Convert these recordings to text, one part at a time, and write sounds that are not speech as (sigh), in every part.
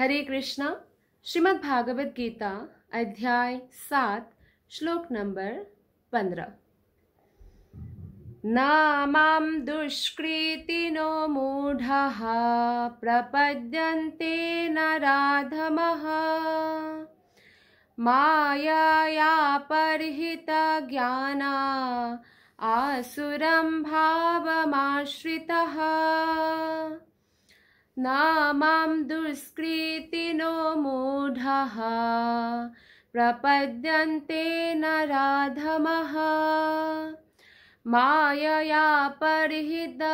हरे कृष्णा श्रीमद् भागवत गीता अध्याय सात श्लोक नंबर पंद्रह न दुष्कृति नो मूढ़ प्रपद्यन्ते न राधमः परहित परिहितज्ञाना आसुरं भावमाश्रितः दुष्कृति नो मूढ़ प्रपद्यन्ते न राधमः मायया परिहितज्ञाना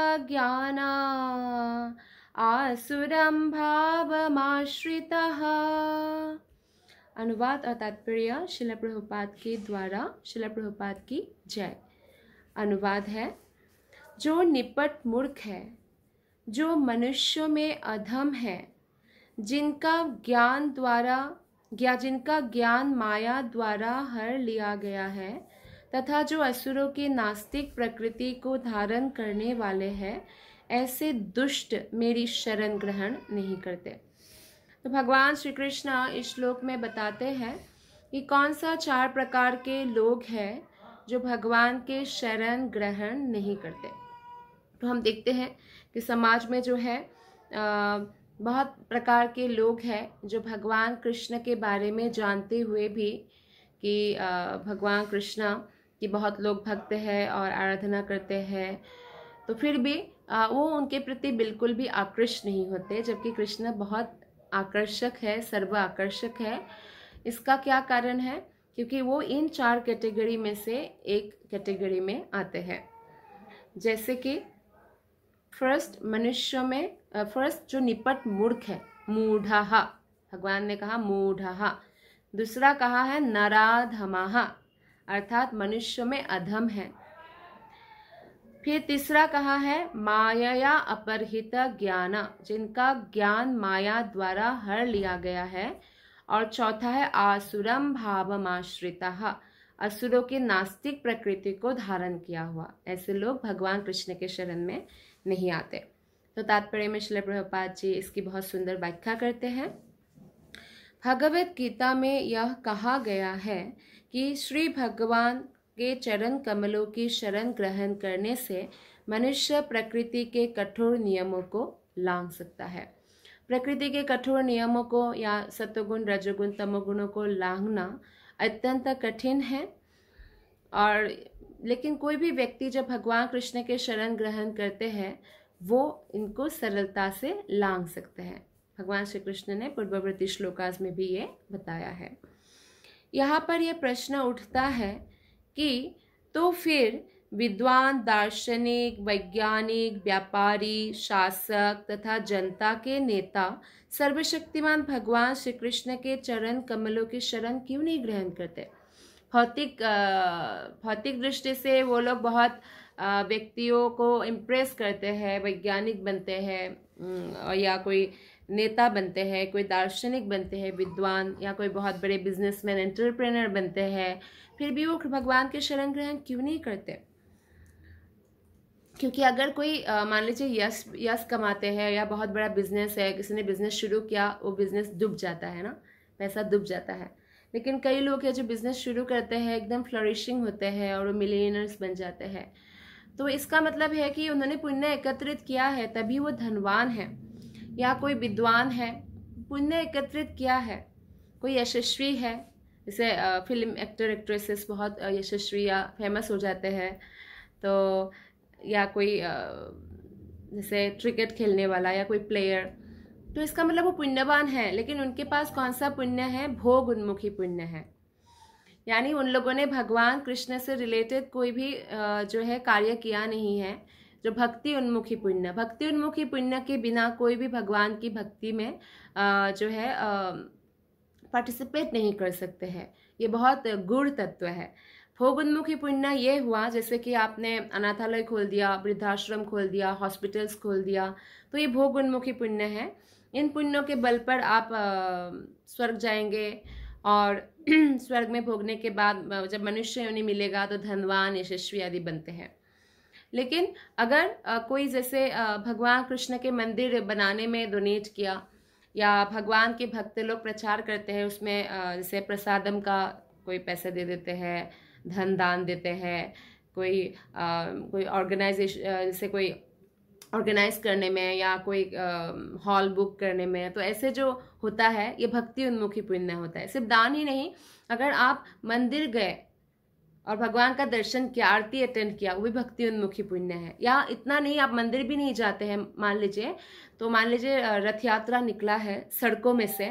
आसुरं भावमाश्रितः अनुवाद और तात्पर्य शिल प्रभुपाद के द्वारा शिल प्रभुपाद की जय अनुवाद है जो निपट मूर्ख है जो मनुष्यों में अधम है जिनका ज्ञान द्वारा या जिनका ज्ञान माया द्वारा हर लिया गया है तथा जो असुरों के नास्तिक प्रकृति को धारण करने वाले हैं ऐसे दुष्ट मेरी शरण ग्रहण नहीं करते तो भगवान श्री कृष्ण इस श्लोक में बताते हैं कि कौन सा चार प्रकार के लोग हैं जो भगवान के शरण ग्रहण नहीं करते तो हम देखते हैं कि समाज में जो है आ, बहुत प्रकार के लोग हैं जो भगवान कृष्ण के बारे में जानते हुए भी कि भगवान कृष्ण की बहुत लोग भक्त हैं और आराधना करते हैं तो फिर भी वो उनके प्रति बिल्कुल भी आकृष्ट नहीं होते जबकि कृष्ण बहुत आकर्षक है सर्व आकर्षक है इसका क्या कारण है क्योंकि वो इन चार कैटेगरी में से एक कैटेगरी में आते हैं जैसे कि फर्स्ट मनुष्यों में फर्स्ट जो निपट मूर्ख है मूढ़हा भगवान ने कहा मूढ़हा दूसरा कहा है नराधमाहा अर्थात मनुष्य में अधम है फिर तीसरा कहा है माया अपरहित ज्ञाना जिनका ज्ञान माया द्वारा हर लिया गया है और चौथा है आसुरम भावमाश्रिता असुरों की नास्तिक प्रकृति को धारण किया हुआ ऐसे लोग भगवान कृष्ण के शरण में नहीं आते तो तात्पर्य में शिल प्रभुपाद जी इसकी बहुत सुंदर व्याख्या करते हैं भगवत गीता में यह कहा गया है कि श्री भगवान के चरण कमलों की शरण ग्रहण करने से मनुष्य प्रकृति के कठोर नियमों को लांग सकता है प्रकृति के कठोर नियमों को या सत्वगुण रजोगुण तमोगुणों को लांगना अत्यंत कठिन है और लेकिन कोई भी व्यक्ति जब भगवान कृष्ण के शरण ग्रहण करते हैं वो इनको सरलता से लांग सकते हैं भगवान श्री कृष्ण ने पूर्ववर्ती श्लोकाज में भी ये बताया है यहाँ पर यह प्रश्न उठता है कि तो फिर विद्वान दार्शनिक वैज्ञानिक व्यापारी शासक तथा जनता के नेता सर्वशक्तिमान भगवान श्री कृष्ण के चरण कमलों के शरण क्यों नहीं ग्रहण करते भौतिक भौतिक दृष्टि से वो लोग बहुत व्यक्तियों को इम्प्रेस करते हैं वैज्ञानिक बनते हैं या कोई नेता बनते हैं कोई दार्शनिक बनते हैं विद्वान या कोई बहुत बड़े बिजनेसमैन एंटरप्रेनर बनते हैं फिर भी वो भगवान के शरण ग्रहण क्यों नहीं करते क्योंकि अगर कोई मान लीजिए यश यश कमाते हैं या बहुत बड़ा बिजनेस है किसी ने बिजनेस शुरू किया वो बिजनेस डूब जाता है ना पैसा डूब जाता है लेकिन कई लोग है जो बिज़नेस शुरू करते हैं एकदम फ्लरिशिंग होते हैं और वो मिलियनर्स बन जाते हैं तो इसका मतलब है कि उन्होंने पुण्य एकत्रित किया है तभी वो धनवान है या कोई विद्वान है पुण्य एकत्रित किया है कोई यशस्वी है जैसे फिल्म एक्टर एक्ट्रेसेस बहुत यशस्वी या फेमस हो जाते हैं तो या कोई जैसे क्रिकेट खेलने वाला या कोई प्लेयर तो इसका मतलब वो पुण्यवान है लेकिन उनके पास कौन सा पुण्य है भोग उन्मुखी पुण्य है यानी उन लोगों ने भगवान कृष्ण से रिलेटेड कोई भी जो है कार्य किया नहीं है जो भक्ति उन्मुखी पुण्य भक्ति उन्मुखी पुण्य के बिना कोई भी भगवान की भक्ति में जो है पार्टिसिपेट नहीं कर सकते हैं ये बहुत गुड़ तत्व है भोग उन्मुखी पुण्य ये हुआ जैसे कि आपने अनाथालय खोल दिया वृद्धाश्रम खोल दिया हॉस्पिटल्स खोल दिया तो ये भोग उन्मुखी पुण्य है इन पुण्यों के बल पर आप स्वर्ग जाएंगे और (clears throat) स्वर्ग में भोगने के बाद जब मनुष्य योनि मिलेगा तो धनवान यशस्वी आदि बनते हैं लेकिन अगर कोई जैसे भगवान कृष्ण के मंदिर बनाने में डोनेट किया या भगवान के भक्त लोग प्रचार करते हैं उसमें जैसे प्रसादम का कोई पैसे दे देते हैं धन दान देते हैं कोई आ, कोई ऑर्गेनाइजेशन जैसे कोई ऑर्गेनाइज करने में या कोई हॉल बुक करने में तो ऐसे जो होता है ये भक्ति उन्मुखी पुण्य होता है सिर्फ दान ही नहीं अगर आप मंदिर गए और भगवान का दर्शन किया आरती अटेंड किया वो भी भक्ति उन्मुखी पुण्य है या इतना नहीं आप मंदिर भी नहीं जाते हैं मान लीजिए तो मान लीजिए रथ यात्रा निकला है सड़कों में से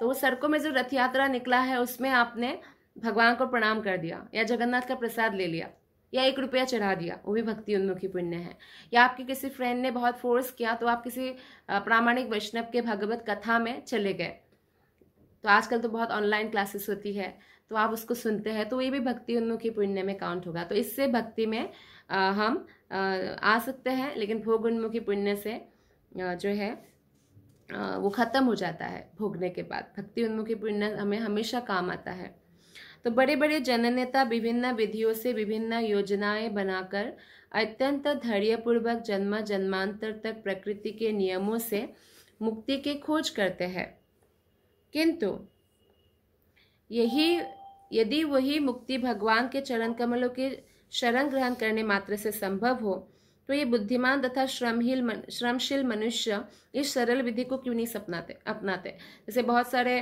तो वो सड़कों में जो रथ यात्रा निकला है उसमें आपने भगवान को प्रणाम कर दिया या जगन्नाथ का प्रसाद ले लिया या एक रुपया चढ़ा दिया वो भी भक्ति उन्मुखी पुण्य है या आपके किसी फ्रेंड ने बहुत फोर्स किया तो आप किसी प्रामाणिक वैष्णव के भगवत कथा में चले गए तो आजकल तो बहुत ऑनलाइन क्लासेस होती है तो आप उसको सुनते हैं तो ये भी भक्ति उन्मुखी पुण्य में काउंट होगा तो इससे भक्ति में आ, हम आ, आ सकते हैं लेकिन भोग उन्मुखी पुण्य से आ, जो है आ, वो ख़त्म हो जाता है भोगने के बाद भक्ति उन्मुखी पुण्य हमें हमेशा काम आता है तो बड़े बड़े जननेता विभिन्न विधियों से विभिन्न योजनाएं बनाकर अत्यंत धैर्यपूर्वक जन्म जन्मांतर तक प्रकृति के नियमों से मुक्ति की खोज करते हैं किंतु यही यदि वही मुक्ति भगवान के चरण कमलों के शरण ग्रहण करने मात्र से संभव हो तो ये बुद्धिमान तथा श्रमहील मन, श्रमशील मनुष्य इस सरल विधि को क्यों नहीं सपनाते अपनाते जैसे बहुत सारे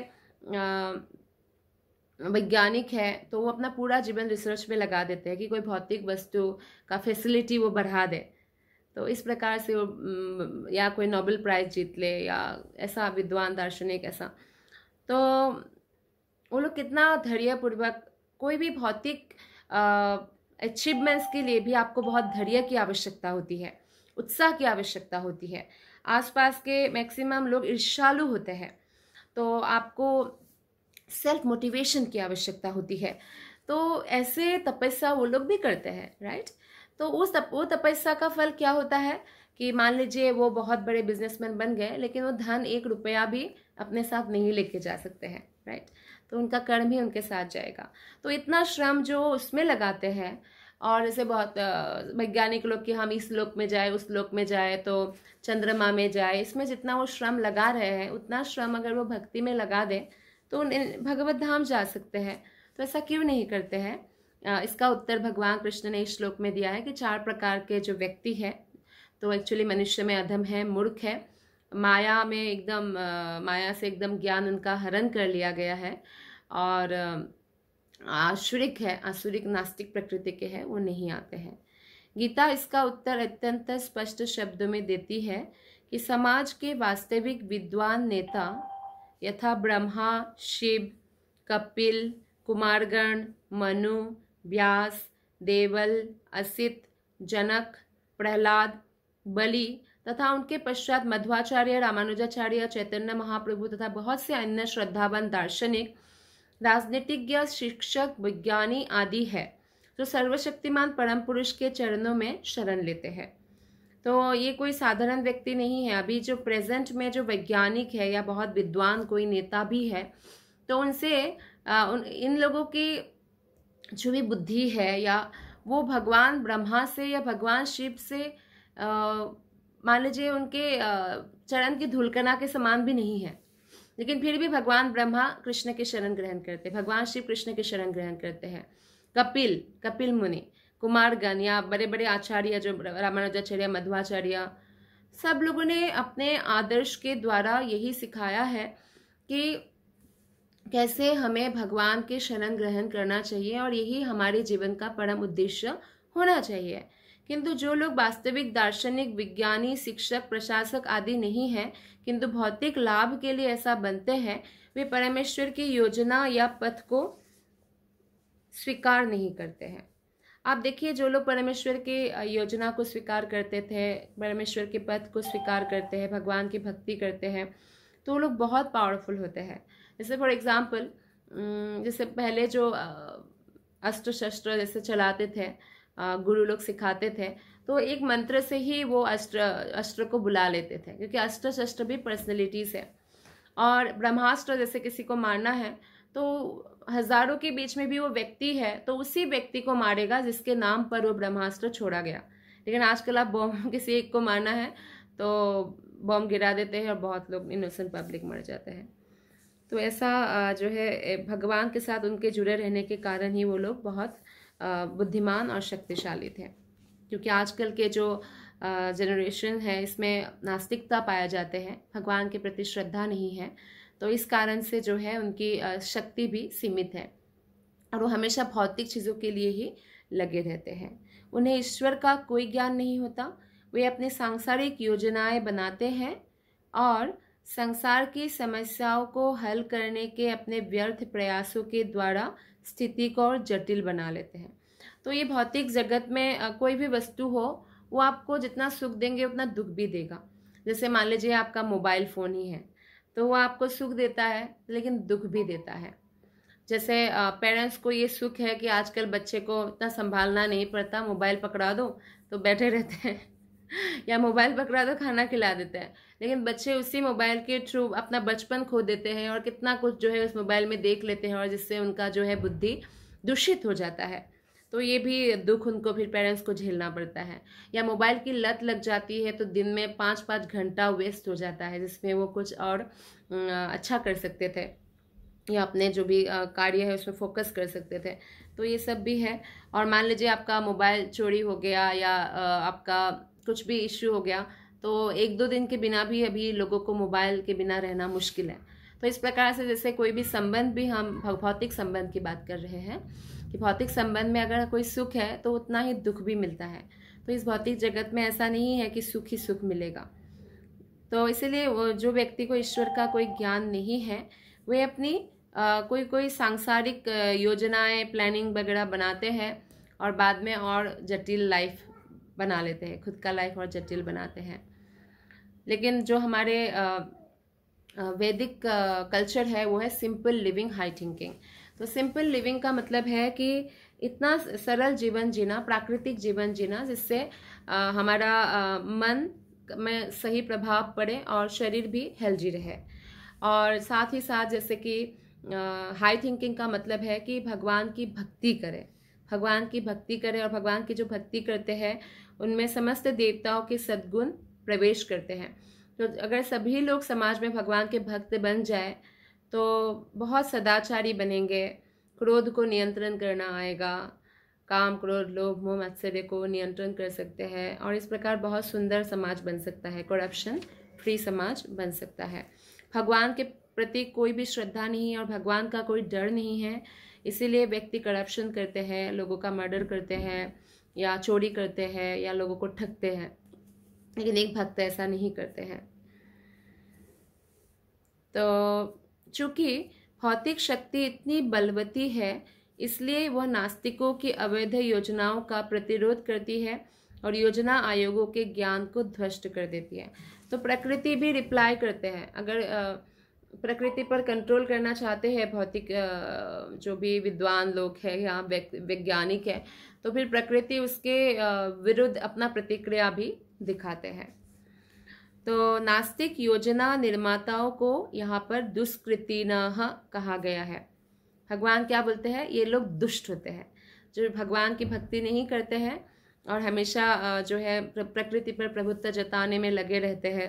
वैज्ञानिक है तो वो अपना पूरा जीवन रिसर्च में लगा देते हैं कि कोई भौतिक वस्तु का फैसिलिटी वो बढ़ा दे तो इस प्रकार से वो या कोई नोबेल प्राइज़ जीत ले या ऐसा विद्वान दार्शनिक ऐसा तो वो लोग कितना धैर्यपूर्वक कोई भी भौतिक अचीवमेंट्स के लिए भी आपको बहुत धैर्य की आवश्यकता होती है उत्साह की आवश्यकता होती है आसपास के मैक्सिमम लोग ईर्षालु होते हैं तो आपको सेल्फ मोटिवेशन की आवश्यकता होती है तो ऐसे तपस्या वो लोग भी करते हैं राइट तो उस तप, वो तपस्या का फल क्या होता है कि मान लीजिए वो बहुत बड़े बिजनेसमैन बन गए लेकिन वो धन एक रुपया भी अपने साथ नहीं लेके जा सकते हैं राइट तो उनका कर्म भी उनके साथ जाएगा तो इतना श्रम जो उसमें लगाते हैं और जैसे बहुत वैज्ञानिक लोग कि हम इस लोक में जाए उस लोक में जाए तो चंद्रमा में जाए इसमें जितना वो श्रम लगा रहे हैं उतना श्रम अगर वो भक्ति में लगा दें तो भगवत धाम जा सकते हैं तो ऐसा क्यों नहीं करते हैं इसका उत्तर भगवान कृष्ण ने इस श्लोक में दिया है कि चार प्रकार के जो व्यक्ति है तो एक्चुअली मनुष्य में अधम है मूर्ख है माया में एकदम माया से एकदम ज्ञान उनका हरण कर लिया गया है और आशुरिक है आसुरिक नास्तिक प्रकृति के हैं वो नहीं आते हैं गीता इसका उत्तर अत्यंत स्पष्ट शब्दों में देती है कि समाज के वास्तविक विद्वान नेता यथा ब्रह्मा शिव कपिल कुमारगण मनु व्यास देवल असित जनक प्रहलाद बलि तथा उनके पश्चात मध्वाचार्य रामानुजाचार्य चैतन्य महाप्रभु तथा बहुत से अन्य श्रद्धावान दार्शनिक राजनीतिज्ञ शिक्षक विज्ञानी आदि है जो सर्वशक्तिमान परम पुरुष के चरणों में शरण लेते हैं तो ये कोई साधारण व्यक्ति नहीं है अभी जो प्रेजेंट में जो वैज्ञानिक है या बहुत विद्वान कोई नेता भी है तो उनसे उन इन लोगों की जो भी बुद्धि है या वो भगवान ब्रह्मा से या भगवान शिव से मान लीजिए उनके चरण की धुलकना के समान भी नहीं है लेकिन फिर भी भगवान ब्रह्मा कृष्ण के शरण ग्रहण करते भगवान शिव कृष्ण के शरण ग्रहण करते हैं कपिल कपिल मुनि कुमारगण या बड़े बड़े आचार्य जो रामानुजाचार्य मध्वाचार्य सब लोगों ने अपने आदर्श के द्वारा यही सिखाया है कि कैसे हमें भगवान के शरण ग्रहण करना चाहिए और यही हमारे जीवन का परम उद्देश्य होना चाहिए किंतु जो लोग वास्तविक दार्शनिक विज्ञानी शिक्षक प्रशासक आदि नहीं हैं किंतु भौतिक लाभ के लिए ऐसा बनते हैं वे परमेश्वर की योजना या पथ को स्वीकार नहीं करते हैं आप देखिए जो लोग परमेश्वर के योजना को स्वीकार करते थे परमेश्वर के पद को स्वीकार करते हैं भगवान की भक्ति करते हैं तो वो लोग बहुत पावरफुल होते हैं जैसे फॉर एग्ज़ाम्पल जैसे पहले जो अस्त्र शस्त्र जैसे चलाते थे गुरु लोग सिखाते थे तो एक मंत्र से ही वो अस्त्र अस्त्र को बुला लेते थे क्योंकि अस्त्र शस्त्र भी पर्सनैलिटीज़ है और ब्रह्मास्त्र जैसे किसी को मारना है तो हजारों के बीच में भी वो व्यक्ति है तो उसी व्यक्ति को मारेगा जिसके नाम पर वो ब्रह्मास्त्र छोड़ा गया लेकिन आजकल आप बॉम्ब (laughs) किसी एक को मारना है तो बॉम्ब गिरा देते हैं और बहुत लोग इनोसेंट पब्लिक मर जाते हैं तो ऐसा जो है भगवान के साथ उनके जुड़े रहने के कारण ही वो लोग बहुत बुद्धिमान और शक्तिशाली थे क्योंकि आजकल के जो जनरेशन है इसमें नास्तिकता पाया जाते हैं भगवान के प्रति श्रद्धा नहीं है तो इस कारण से जो है उनकी शक्ति भी सीमित है और वो हमेशा भौतिक चीज़ों के लिए ही लगे रहते हैं उन्हें ईश्वर का कोई ज्ञान नहीं होता वे अपने सांसारिक योजनाएं बनाते हैं और संसार की समस्याओं को हल करने के अपने व्यर्थ प्रयासों के द्वारा स्थिति को और जटिल बना लेते हैं तो ये भौतिक जगत में कोई भी वस्तु हो वो आपको जितना सुख देंगे उतना दुख भी देगा जैसे मान लीजिए आपका मोबाइल फ़ोन ही है तो वो आपको सुख देता है लेकिन दुख भी देता है जैसे पेरेंट्स को ये सुख है कि आजकल बच्चे को इतना संभालना नहीं पड़ता मोबाइल पकड़ा दो तो बैठे रहते हैं (laughs) या मोबाइल पकड़ा दो खाना खिला देते हैं लेकिन बच्चे उसी मोबाइल के थ्रू अपना बचपन खो देते हैं और कितना कुछ जो है उस मोबाइल में देख लेते हैं और जिससे उनका जो है बुद्धि दूषित हो जाता है तो ये भी दुख उनको फिर पेरेंट्स को झेलना पड़ता है या मोबाइल की लत लग जाती है तो दिन में पाँच पाँच घंटा वेस्ट हो जाता है जिसमें वो कुछ और अच्छा कर सकते थे या अपने जो भी कार्य है उसमें फोकस कर सकते थे तो ये सब भी है और मान लीजिए आपका मोबाइल चोरी हो गया या आपका कुछ भी इश्यू हो गया तो एक दो दिन के बिना भी अभी लोगों को मोबाइल के बिना रहना मुश्किल है तो इस प्रकार से जैसे कोई भी संबंध भी हम भौतिक संबंध की बात कर रहे हैं कि भौतिक संबंध में अगर कोई सुख है तो उतना ही दुख भी मिलता है तो इस भौतिक जगत में ऐसा नहीं है कि सुख ही सुख मिलेगा तो इसीलिए वो जो व्यक्ति को ईश्वर का कोई ज्ञान नहीं है वे अपनी आ, कोई कोई सांसारिक योजनाएं प्लानिंग वगैरह बनाते हैं और बाद में और जटिल लाइफ बना लेते हैं खुद का लाइफ और जटिल बनाते हैं लेकिन जो हमारे आ, वैदिक कल्चर है वो है सिंपल लिविंग हाई थिंकिंग तो सिंपल लिविंग का मतलब है कि इतना सरल जीवन जीना प्राकृतिक जीवन जीना जिससे हमारा मन में सही प्रभाव पड़े और शरीर भी हेल्दी रहे और साथ ही साथ जैसे कि हाई थिंकिंग का मतलब है कि भगवान की भक्ति करें भगवान की भक्ति करें और भगवान की जो भक्ति करते हैं उनमें समस्त देवताओं के सद्गुण प्रवेश करते हैं तो अगर सभी लोग समाज में भगवान के भक्त बन जाए तो बहुत सदाचारी बनेंगे क्रोध को नियंत्रण करना आएगा काम क्रोध लोभ मोह मत्सर्य को नियंत्रण कर सकते हैं और इस प्रकार बहुत सुंदर समाज बन सकता है करप्शन फ्री समाज बन सकता है भगवान के प्रति कोई भी श्रद्धा नहीं है और भगवान का कोई डर नहीं है इसीलिए व्यक्ति करप्शन करते हैं लोगों का मर्डर करते हैं या चोरी करते हैं या लोगों को ठगते हैं लेकिन एक भक्त ऐसा नहीं करते हैं तो चूँकि भौतिक शक्ति इतनी बलवती है इसलिए वह नास्तिकों की अवैध योजनाओं का प्रतिरोध करती है और योजना आयोगों के ज्ञान को ध्वस्त कर देती है तो प्रकृति भी रिप्लाई करते हैं अगर प्रकृति पर कंट्रोल करना चाहते हैं भौतिक जो भी विद्वान लोग हैं या वैज्ञानिक है तो फिर प्रकृति उसके विरुद्ध अपना प्रतिक्रिया भी दिखाते हैं तो नास्तिक योजना निर्माताओं को यहाँ पर दुष्कृति कहा गया है भगवान क्या बोलते हैं ये लोग दुष्ट होते हैं जो भगवान की भक्ति नहीं करते हैं और हमेशा जो है प्रकृति पर प्रभुत्व जताने में लगे रहते हैं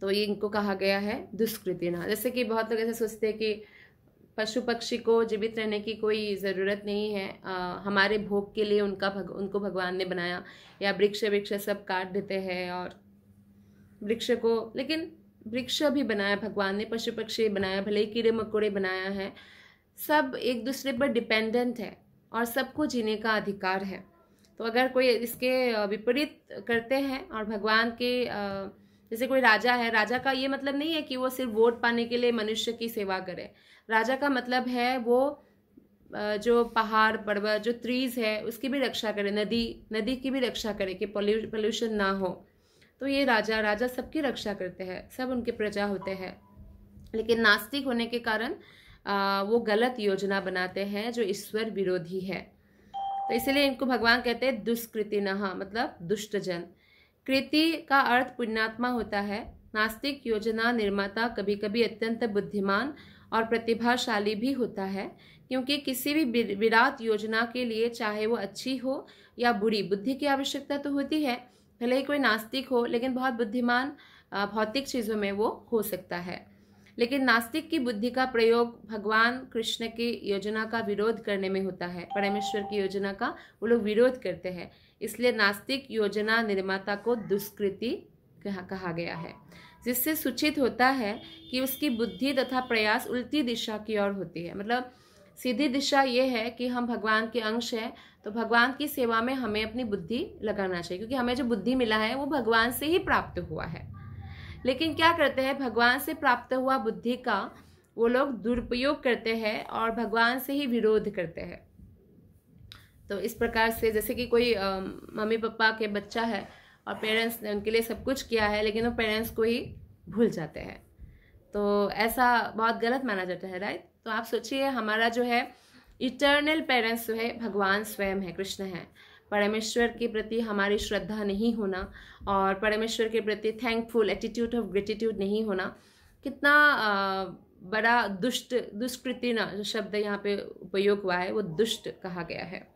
तो ये इनको कहा गया है दुष्कृति जैसे कि बहुत लोग ऐसे सोचते हैं कि पशु पक्षी को जीवित रहने की कोई ज़रूरत नहीं है आ, हमारे भोग के लिए उनका भग, उनको भगवान ने बनाया या वृक्ष वृक्ष सब काट देते हैं और वृक्ष को लेकिन वृक्ष भी बनाया भगवान ने पशु पक्षी बनाया भले ही कीड़े मकोड़े बनाया है सब एक दूसरे पर डिपेंडेंट है और सबको जीने का अधिकार है तो अगर कोई इसके विपरीत करते हैं और भगवान के जैसे कोई राजा है राजा का ये मतलब नहीं है कि वो सिर्फ वोट पाने के लिए मनुष्य की सेवा करे राजा का मतलब है वो जो पहाड़ पर्वत जो ट्रीज़ है उसकी भी रक्षा करे नदी नदी की भी रक्षा करे कि पॉल्यूशन ना हो तो ये राजा राजा सबकी रक्षा करते हैं सब उनके प्रजा होते हैं लेकिन नास्तिक होने के कारण आ, वो गलत योजना बनाते हैं जो ईश्वर विरोधी है तो इसलिए इनको भगवान कहते हैं दुष्कृति नहा मतलब दुष्टजन कृति का अर्थ पुण्यात्मा होता है नास्तिक योजना निर्माता कभी कभी अत्यंत बुद्धिमान और प्रतिभाशाली भी होता है क्योंकि किसी भी विराट योजना के लिए चाहे वो अच्छी हो या बुरी बुद्धि की आवश्यकता तो होती है भले ही कोई नास्तिक हो लेकिन बहुत बुद्धिमान भौतिक चीज़ों में वो हो सकता है लेकिन नास्तिक की बुद्धि का प्रयोग भगवान कृष्ण की योजना का विरोध करने में होता है परमेश्वर की योजना का वो लोग विरोध करते हैं इसलिए नास्तिक योजना निर्माता को दुष्कृति कहा, गया है जिससे सूचित होता है कि उसकी बुद्धि तथा प्रयास उल्टी दिशा की ओर होती है मतलब सीधी दिशा ये है कि हम भगवान के अंश हैं तो भगवान की सेवा में हमें अपनी बुद्धि लगाना चाहिए क्योंकि हमें जो बुद्धि मिला है वो भगवान से ही प्राप्त हुआ है लेकिन क्या करते हैं भगवान से प्राप्त हुआ बुद्धि का वो लोग दुरुपयोग करते हैं और भगवान से ही विरोध करते हैं तो इस प्रकार से जैसे कि कोई मम्मी पापा के बच्चा है और पेरेंट्स ने उनके लिए सब कुछ किया है लेकिन वो पेरेंट्स को ही भूल जाते हैं तो ऐसा बहुत गलत माना जाता है राइट तो आप सोचिए हमारा जो है इटर्नल पेरेंट्स जो है भगवान स्वयं है कृष्ण है परमेश्वर के प्रति हमारी श्रद्धा नहीं होना और परमेश्वर के प्रति थैंकफुल एटीट्यूड ऑफ ग्रेटिट्यूड नहीं होना कितना बड़ा दुष्ट दुष्कृति ना जो शब्द यहाँ पे उपयोग हुआ है वो दुष्ट कहा गया है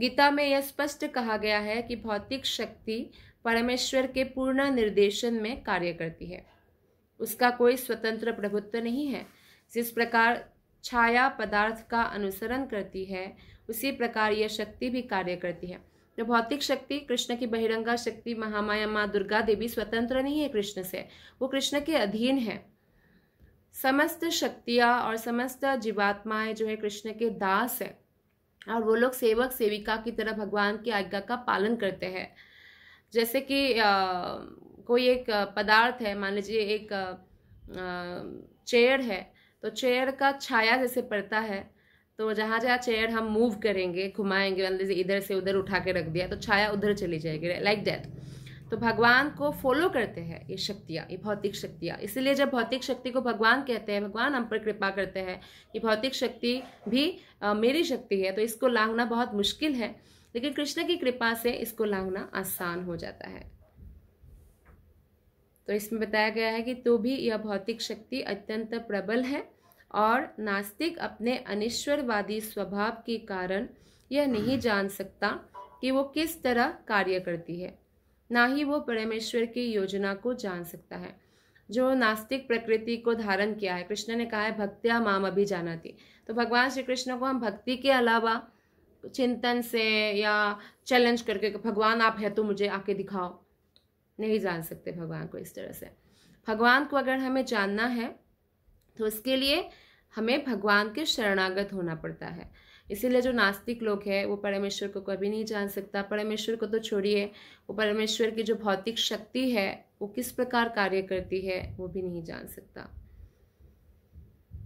गीता में यह स्पष्ट कहा गया है कि भौतिक शक्ति परमेश्वर के पूर्ण निर्देशन में कार्य करती है उसका कोई स्वतंत्र प्रभुत्व नहीं है जिस प्रकार छाया पदार्थ का अनुसरण करती है उसी प्रकार यह शक्ति भी कार्य करती है तो भौतिक शक्ति कृष्ण की बहिरंगा शक्ति महामाया माँ दुर्गा देवी स्वतंत्र नहीं है कृष्ण से वो कृष्ण के अधीन है समस्त शक्तियाँ और समस्त जीवात्माएं जो है कृष्ण के दास है और वो लोग सेवक सेविका की तरह भगवान की आज्ञा का पालन करते हैं जैसे कि आ, कोई एक पदार्थ है मान लीजिए एक चेयर है तो चेयर का छाया जैसे पड़ता है तो जहाँ जहाँ चेयर हम मूव करेंगे घुमाएंगे मतलब इधर से उधर उठा के रख दिया तो छाया उधर चली जाएगी लाइक दैट तो भगवान को फॉलो करते हैं ये शक्तियाँ ये भौतिक शक्तियाँ इसलिए जब भौतिक शक्ति को भगवान कहते हैं भगवान हम पर कृपा करते हैं कि भौतिक शक्ति भी आ, मेरी शक्ति है तो इसको लांगना बहुत मुश्किल है लेकिन कृष्ण की कृपा से इसको लांघना आसान हो जाता है तो इसमें बताया गया है कि तो भी यह भौतिक शक्ति अत्यंत प्रबल है और नास्तिक अपने अनिश्वरवादी स्वभाव के कारण यह नहीं जान सकता कि वो किस तरह कार्य करती है ना ही वो परमेश्वर की योजना को जान सकता है जो नास्तिक प्रकृति को धारण किया है कृष्ण ने कहा है भक्तिया माम अभी जाना थी तो भगवान श्री कृष्ण को हम भक्ति के अलावा चिंतन से या चैलेंज करके भगवान आप है तो मुझे आके दिखाओ नहीं जान सकते भगवान को इस तरह से भगवान को अगर हमें जानना है तो इसके लिए हमें भगवान के शरणागत होना पड़ता है इसीलिए जो नास्तिक लोग हैं वो परमेश्वर को कभी नहीं जान सकता परमेश्वर को तो छोड़िए वो परमेश्वर की जो भौतिक शक्ति है वो किस प्रकार कार्य करती है वो भी नहीं जान सकता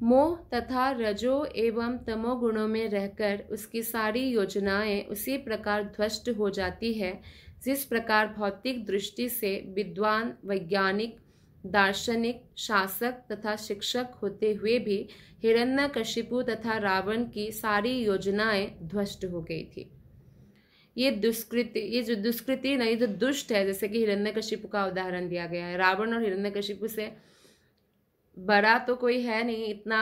मोह तथा रजो एवं तमो गुणों में रहकर उसकी सारी योजनाएं उसी प्रकार ध्वस्त हो जाती है जिस प्रकार भौतिक दृष्टि से विद्वान वैज्ञानिक दार्शनिक शासक तथा शिक्षक होते हुए भी हिरण्यकशिपु तथा रावण की सारी योजनाएं ध्वस्त हो गई थी ये दुष्कृति ये जो दुष्कृति नहीं जो दुष्ट है जैसे कि हिरण्यकशिपु का उदाहरण दिया गया है रावण और हिरण्यकशिपु से बड़ा तो कोई है नहीं इतना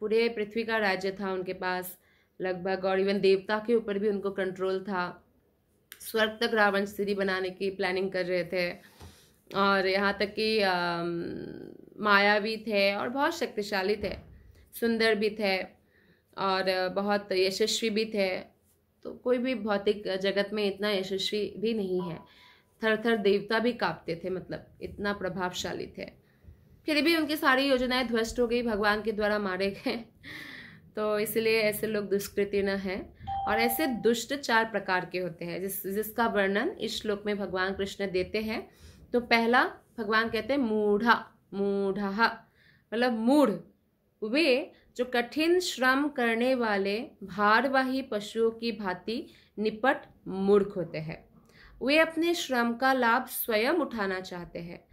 पूरे पृथ्वी का राज्य था उनके पास लगभग और इवन देवता के ऊपर भी उनको कंट्रोल था स्वर्ग तक रावण स्त्री बनाने की प्लानिंग कर रहे थे और यहाँ तक कि मायावी थे और बहुत शक्तिशाली थे सुंदर भी थे और बहुत यशस्वी भी थे तो कोई भी भौतिक जगत में इतना यशस्वी भी नहीं है थर थर देवता भी कांपते थे मतलब इतना प्रभावशाली थे फिर भी उनकी सारी योजनाएं ध्वस्त हो गई भगवान के द्वारा मारे गए तो इसलिए ऐसे लोग दुष्कृति न हैं और ऐसे दुष्ट चार प्रकार के होते हैं जिस जिसका वर्णन इस श्लोक में भगवान कृष्ण देते हैं तो पहला भगवान कहते हैं मूढ़ा मूढ़ मतलब मूढ़ वे जो कठिन श्रम करने वाले भारवाही पशुओं की भांति निपट मूर्ख होते हैं वे अपने श्रम का लाभ स्वयं उठाना चाहते हैं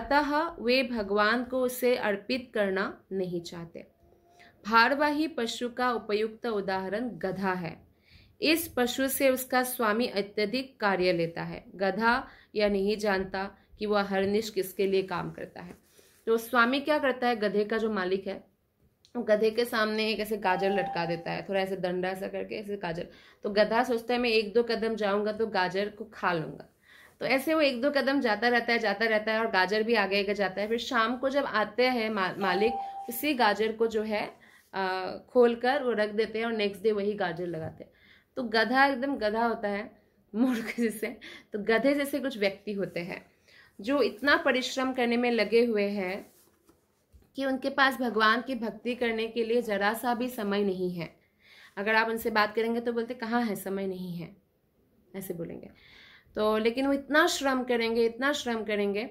अतः वे भगवान को उसे अर्पित करना नहीं चाहते भारवाही पशु का उपयुक्त उदाहरण गधा है इस पशु से उसका स्वामी अत्यधिक कार्य लेता है गधा यह नहीं जानता कि वह हरनिश किसके लिए काम करता है तो स्वामी क्या करता है गधे का जो मालिक है वो गधे के सामने एक ऐसे गाजर लटका देता है थोड़ा ऐसे दंडा ऐसा करके ऐसे गाजर तो गधा सोचता है मैं एक दो कदम जाऊंगा तो गाजर को खा लूंगा तो ऐसे वो एक दो कदम जाता रहता है जाता रहता है और गाजर भी आगे आगे जाता है फिर शाम को जब आते हैं मा, मालिक उसी गाजर को जो है खोल कर वो रख देते हैं और नेक्स्ट डे वही गाजर लगाते हैं तो गधा एकदम गधा होता है (laughs) मूर्ख जैसे तो गधे जैसे कुछ व्यक्ति होते हैं जो इतना परिश्रम करने में लगे हुए हैं कि उनके पास भगवान की भक्ति करने के लिए ज़रा सा भी समय नहीं है अगर आप उनसे बात करेंगे तो बोलते कहाँ है समय नहीं है ऐसे बोलेंगे तो लेकिन वो इतना श्रम करेंगे इतना श्रम करेंगे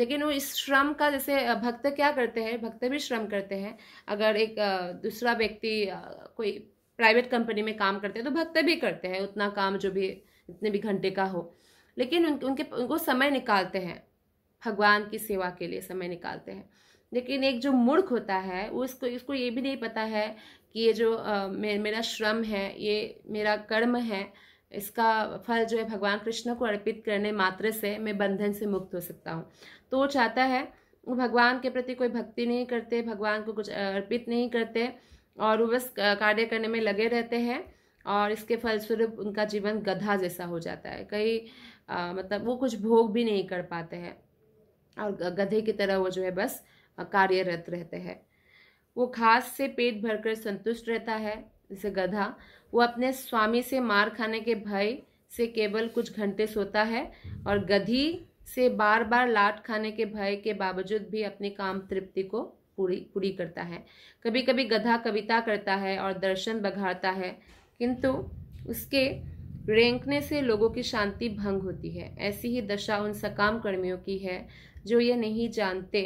लेकिन वो इस श्रम का जैसे भक्त क्या करते हैं भक्त भी श्रम करते हैं अगर एक दूसरा व्यक्ति कोई प्राइवेट कंपनी में काम करते हैं तो भक्त भी करते हैं उतना काम जो भी इतने भी घंटे का हो लेकिन उन, उनके उनको समय निकालते हैं भगवान की सेवा के लिए समय निकालते हैं लेकिन एक जो मूर्ख होता है वो इसको इसको ये भी नहीं पता है कि ये जो आ, मे, मेरा श्रम है ये मेरा कर्म है इसका फल जो है भगवान कृष्ण को अर्पित करने मात्र से मैं बंधन से मुक्त हो सकता हूँ तो वो चाहता है वो भगवान के प्रति कोई भक्ति नहीं करते भगवान को कुछ अर्पित नहीं करते और वो बस कार्य करने में लगे रहते हैं और इसके फलस्वरूप उनका जीवन गधा जैसा हो जाता है कई मतलब वो कुछ भोग भी नहीं कर पाते हैं और गधे की तरह वो जो है बस कार्यरत रहते हैं वो घास से पेट भरकर संतुष्ट रहता है जैसे गधा वो अपने स्वामी से मार खाने के भय से केवल कुछ घंटे सोता है और गधी से बार बार लाट खाने के भय के बावजूद भी अपनी काम तृप्ति को पूरी पूरी करता है कभी कभी गधा कविता करता है और दर्शन बघाड़ता है किंतु उसके रेंकने से लोगों की शांति भंग होती है ऐसी ही दशा उन सकाम कर्मियों की है जो ये नहीं जानते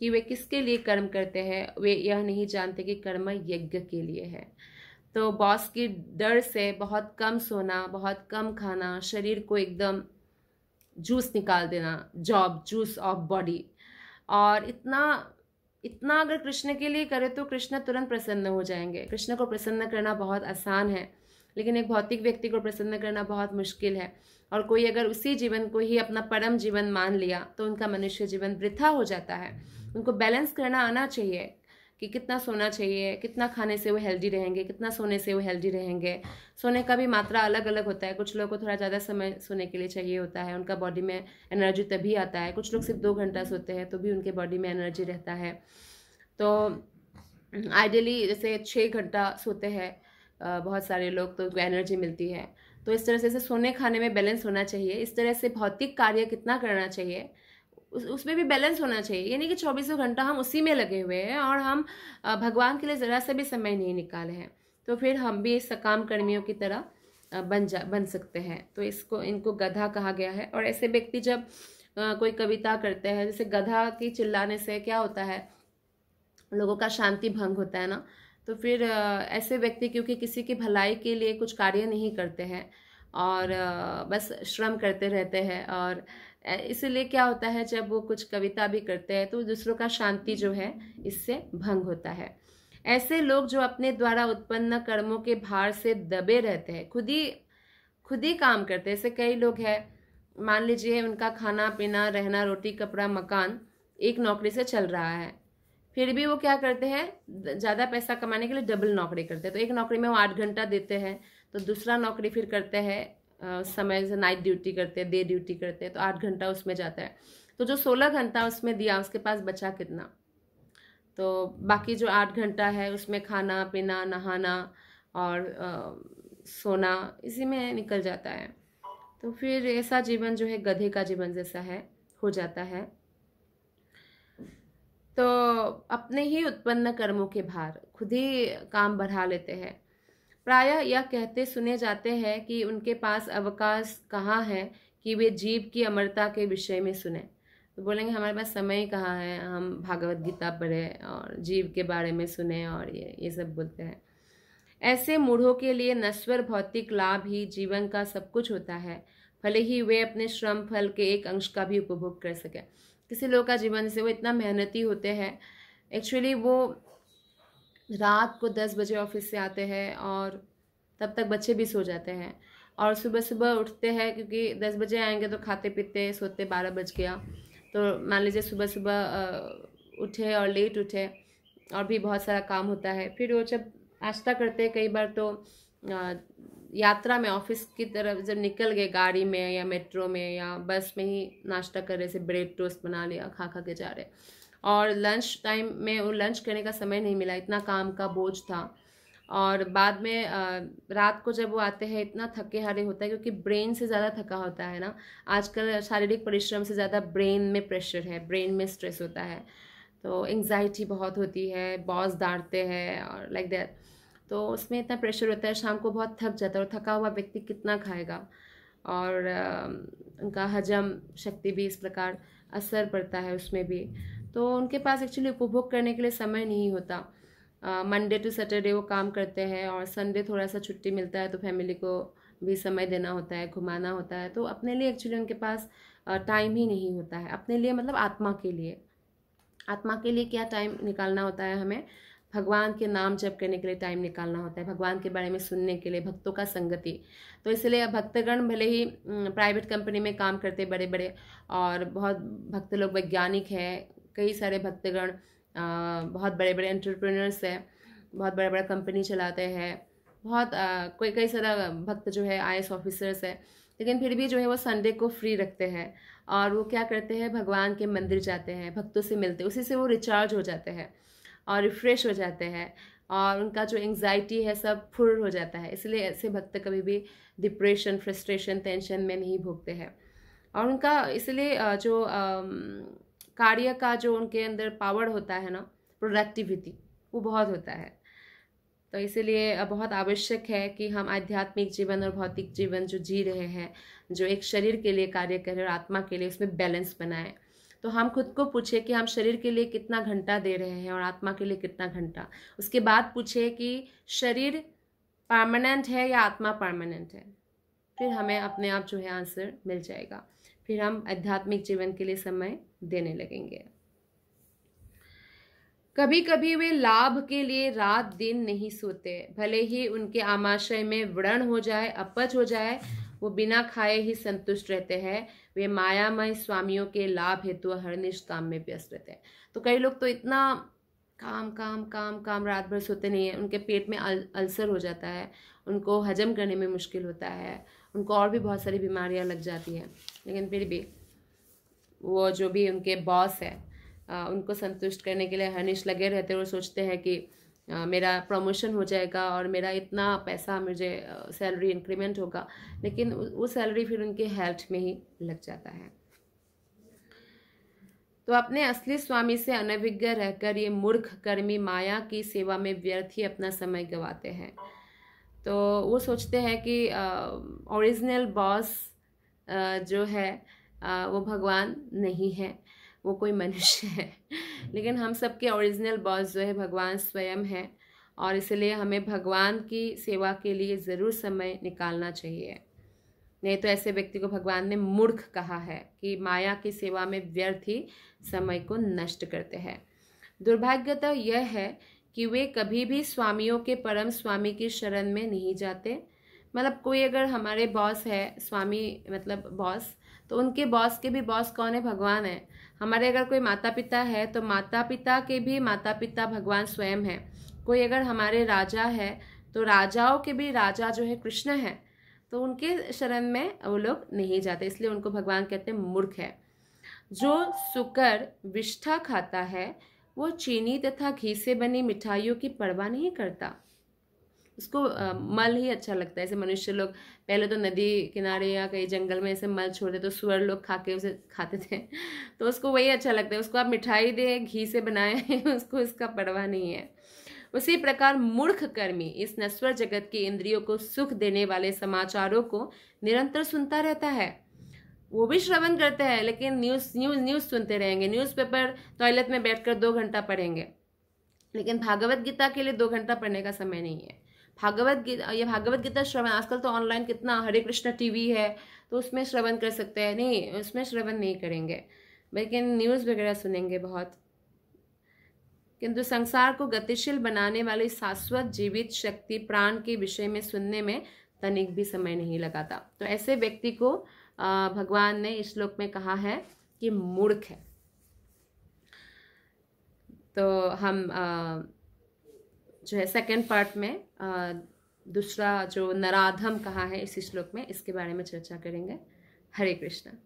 कि वे किसके लिए कर्म करते हैं वे यह नहीं जानते कि कर्म यज्ञ के लिए है तो बॉस की डर से बहुत कम सोना बहुत कम खाना शरीर को एकदम जूस निकाल देना जॉब जूस ऑफ बॉडी और इतना इतना अगर कृष्ण के लिए करें तो कृष्ण तुरंत प्रसन्न हो जाएंगे कृष्ण को प्रसन्न करना बहुत आसान है लेकिन एक भौतिक व्यक्ति को प्रसन्न करना बहुत मुश्किल है और कोई अगर उसी जीवन को ही अपना परम जीवन मान लिया तो उनका मनुष्य जीवन वृथा हो जाता है उनको बैलेंस करना आना चाहिए कि कितना सोना चाहिए कितना खाने से वो हेल्दी रहेंगे कितना सोने से वो हेल्दी रहेंगे सोने का भी मात्रा अलग अलग होता है कुछ लोगों को थोड़ा ज़्यादा समय सोने के लिए चाहिए होता है उनका बॉडी में एनर्जी तभी आता है कुछ लोग सिर्फ दो घंटा सोते हैं तो भी उनके बॉडी में एनर्जी रहता है तो आइडियली जैसे छः घंटा सोते हैं बहुत सारे लोग तो एनर्जी मिलती है तो इस तरह से सोने खाने में बैलेंस होना चाहिए इस तरह से भौतिक कार्य कितना करना चाहिए उस उसमें भी बैलेंस होना चाहिए यानी कि चौबीसों घंटा हम उसी में लगे हुए हैं और हम भगवान के लिए ज़रा सा भी समय नहीं निकाले हैं तो फिर हम भी सकाम कर्मियों की तरह बन जा बन सकते हैं तो इसको इनको गधा कहा गया है और ऐसे व्यक्ति जब कोई कविता करते हैं जैसे गधा की चिल्लाने से क्या होता है लोगों का शांति भंग होता है ना तो फिर ऐसे व्यक्ति क्योंकि किसी की भलाई के लिए कुछ कार्य नहीं करते हैं और बस श्रम करते रहते हैं और इसलिए क्या होता है जब वो कुछ कविता भी करते हैं तो दूसरों का शांति जो है इससे भंग होता है ऐसे लोग जो अपने द्वारा उत्पन्न कर्मों के भार से दबे रहते हैं खुद ही खुद ही काम करते हैं ऐसे कई लोग हैं मान लीजिए उनका खाना पीना रहना रोटी कपड़ा मकान एक नौकरी से चल रहा है फिर भी वो क्या करते हैं ज़्यादा पैसा कमाने के लिए डबल नौकरी करते हैं तो एक नौकरी में वो आठ घंटा देते हैं तो दूसरा नौकरी फिर करते हैं समय से नाइट ड्यूटी करते हैं डे ड्यूटी करते हैं तो आठ घंटा उसमें जाता है तो जो सोलह घंटा उसमें दिया उसके पास बचा कितना तो बाकी जो आठ घंटा है उसमें खाना पीना नहाना और आ, सोना इसी में निकल जाता है तो फिर ऐसा जीवन जो है गधे का जीवन जैसा है हो जाता है तो अपने ही उत्पन्न कर्मों के भार खुद ही काम बढ़ा लेते हैं प्रायः यह कहते सुने जाते हैं कि उनके पास अवकाश कहाँ है कि वे जीव की अमरता के विषय में सुने तो बोलेंगे हमारे पास समय कहाँ है हम भागवत गीता पढ़ें और जीव के बारे में सुने और ये ये सब बोलते हैं ऐसे मूढ़ों के लिए नश्वर भौतिक लाभ ही जीवन का सब कुछ होता है भले ही वे अपने श्रम फल के एक अंश का भी उपभोग कर सकें किसी लोग का जीवन से वो इतना मेहनती होते हैं एक्चुअली वो रात को दस बजे ऑफिस से आते हैं और तब तक बच्चे भी सो जाते हैं और सुबह सुबह उठते हैं क्योंकि दस बजे आएंगे तो खाते पीते सोते बारह बज गया तो मान लीजिए सुबह सुबह उठे और लेट उठे और भी बहुत सारा काम होता है फिर वो जब आस्था करते हैं कई बार तो यात्रा में ऑफिस की तरफ जब निकल गए गाड़ी में या मेट्रो में या बस में ही नाश्ता कर रहे थे ब्रेड टोस्ट बना लिया खा खा के जा रहे और लंच टाइम में वो लंच करने का समय नहीं मिला इतना काम का बोझ था और बाद में रात को जब वो आते हैं इतना थके हारे होता है क्योंकि ब्रेन से ज़्यादा थका होता है ना आजकल शारीरिक परिश्रम से ज़्यादा ब्रेन में प्रेशर है ब्रेन में स्ट्रेस होता है तो एंग्जाइटी बहुत होती है बॉस डांटते हैं और लाइक like दैट तो उसमें इतना प्रेशर होता है शाम को बहुत थक जाता है और थका हुआ व्यक्ति कितना खाएगा और उनका हजम शक्ति भी इस प्रकार असर पड़ता है उसमें भी तो उनके पास एक्चुअली उपभोग करने के लिए समय नहीं होता मंडे टू सैटरडे वो काम करते हैं और संडे थोड़ा सा छुट्टी मिलता है तो फैमिली को भी समय देना होता है घुमाना होता है तो अपने लिए एक्चुअली उनके पास टाइम ही नहीं होता है अपने लिए मतलब आत्मा के लिए आत्मा के लिए क्या टाइम निकालना होता है हमें भगवान के नाम जप करने के लिए टाइम निकालना होता है भगवान के बारे में सुनने के लिए भक्तों का संगति तो इसलिए भक्तगण भले ही प्राइवेट कंपनी में काम करते बड़े बड़े और बहुत भक्त लोग वैज्ञानिक हैं कई सारे भक्तगण बहुत बड़े बड़े एंटरप्रेन्योर्स हैं बहुत बड़ा बड़ा कंपनी चलाते हैं बहुत आ, कोई कई सारा भक्त जो है आई ऑफिसर्स है लेकिन फिर भी जो है वो संडे को फ्री रखते हैं और वो क्या करते हैं भगवान के मंदिर जाते हैं भक्तों से मिलते उसी से वो रिचार्ज हो जाते हैं और रिफ़्रेश हो जाते हैं और उनका जो एंग्जाइटी है सब फुर हो जाता है इसलिए ऐसे भक्त कभी भी डिप्रेशन फ्रस्ट्रेशन टेंशन में नहीं भोगते हैं और उनका इसलिए जो कार्य का जो उनके अंदर पावर होता है ना प्रोडक्टिविटी वो बहुत होता है तो इसीलिए बहुत आवश्यक है कि हम आध्यात्मिक जीवन और भौतिक जीवन जो जी रहे हैं जो एक शरीर के लिए कार्य करें और आत्मा के लिए उसमें बैलेंस बनाएं तो हम खुद को पूछे कि हम शरीर के लिए कितना घंटा दे रहे हैं और आत्मा के लिए कितना घंटा उसके बाद पूछे कि शरीर परमानेंट है या आत्मा परमानेंट है फिर हमें अपने आप जो है आंसर मिल जाएगा फिर हम आध्यात्मिक जीवन के लिए समय देने लगेंगे कभी कभी वे लाभ के लिए रात दिन नहीं सोते भले ही उनके आमाशय में व्रण हो जाए अपच हो जाए वो बिना खाए ही संतुष्ट रहते हैं वे मायामय स्वामियों के लाभ हेतु हर निष्काम काम में व्यस्त रहते हैं तो कई लोग तो इतना काम काम काम काम रात भर सोते नहीं है उनके पेट में अल, अल्सर हो जाता है उनको हजम करने में मुश्किल होता है उनको और भी बहुत सारी बीमारियां लग जाती हैं लेकिन फिर भी वो जो भी उनके बॉस है आ, उनको संतुष्ट करने के लिए हनिश लगे रहते हैं वो सोचते हैं कि मेरा प्रमोशन हो जाएगा और मेरा इतना पैसा मुझे सैलरी इंक्रीमेंट होगा लेकिन वो सैलरी फिर उनके हेल्थ में ही लग जाता है तो अपने असली स्वामी से अनभिज्ञ रहकर ये मूर्ख कर्मी माया की सेवा में व्यर्थ ही अपना समय गवाते हैं तो वो सोचते हैं कि ओरिजिनल बॉस जो है आ, वो भगवान नहीं है वो कोई मनुष्य है लेकिन हम सब के ओरिजिनल बॉस जो है भगवान स्वयं है और इसलिए हमें भगवान की सेवा के लिए ज़रूर समय निकालना चाहिए नहीं तो ऐसे व्यक्ति को भगवान ने मूर्ख कहा है कि माया की सेवा में व्यर्थ ही समय को नष्ट करते हैं दुर्भाग्यता तो यह है कि वे कभी भी स्वामियों के परम स्वामी की शरण में नहीं जाते मतलब कोई अगर हमारे बॉस है स्वामी मतलब बॉस तो उनके बॉस के भी बॉस कौन है भगवान है हमारे अगर कोई माता पिता है तो माता पिता के भी माता पिता भगवान स्वयं है कोई अगर हमारे राजा है तो राजाओं के भी राजा जो है कृष्ण है तो उनके शरण में वो लोग नहीं जाते इसलिए उनको भगवान कहते हैं मूर्ख है जो सुकर विष्ठा खाता है वो चीनी तथा घी से बनी मिठाइयों की परवाह नहीं करता इसको आ, मल ही अच्छा लगता है ऐसे मनुष्य लोग पहले तो नदी किनारे या कहीं जंगल में ऐसे मल छोड़ते तो सुअर लोग खा के उसे खाते थे (laughs) तो उसको वही अच्छा लगता है उसको आप मिठाई दें घी से बनाए (laughs) उसको इसका पड़वा नहीं है उसी प्रकार मूर्ख कर्मी इस नश्वर जगत की इंद्रियों को सुख देने वाले समाचारों को निरंतर सुनता रहता है वो भी श्रवण करते हैं लेकिन न्यूज़ न्यूज़ न्यूज़ सुनते रहेंगे न्यूज़पेपर टॉयलेट में बैठकर दो घंटा पढ़ेंगे लेकिन भागवत गीता के लिए दो घंटा पढ़ने का समय नहीं है भागवत गीता ये भागवत गीता श्रवण आजकल तो ऑनलाइन कितना हरे कृष्णा टीवी है तो उसमें श्रवण कर सकते हैं नहीं उसमें श्रवण नहीं करेंगे लेकिन न्यूज़ वगैरह सुनेंगे बहुत किंतु संसार को गतिशील बनाने वाली शाश्वत जीवित शक्ति प्राण के विषय में सुनने में तनिक भी समय नहीं लगाता तो ऐसे व्यक्ति को भगवान ने इस श्लोक में कहा है कि मूर्ख है तो हम जो है सेकेंड पार्ट में दूसरा जो नराधम कहा है इसी श्लोक में इसके बारे में चर्चा करेंगे हरे कृष्णा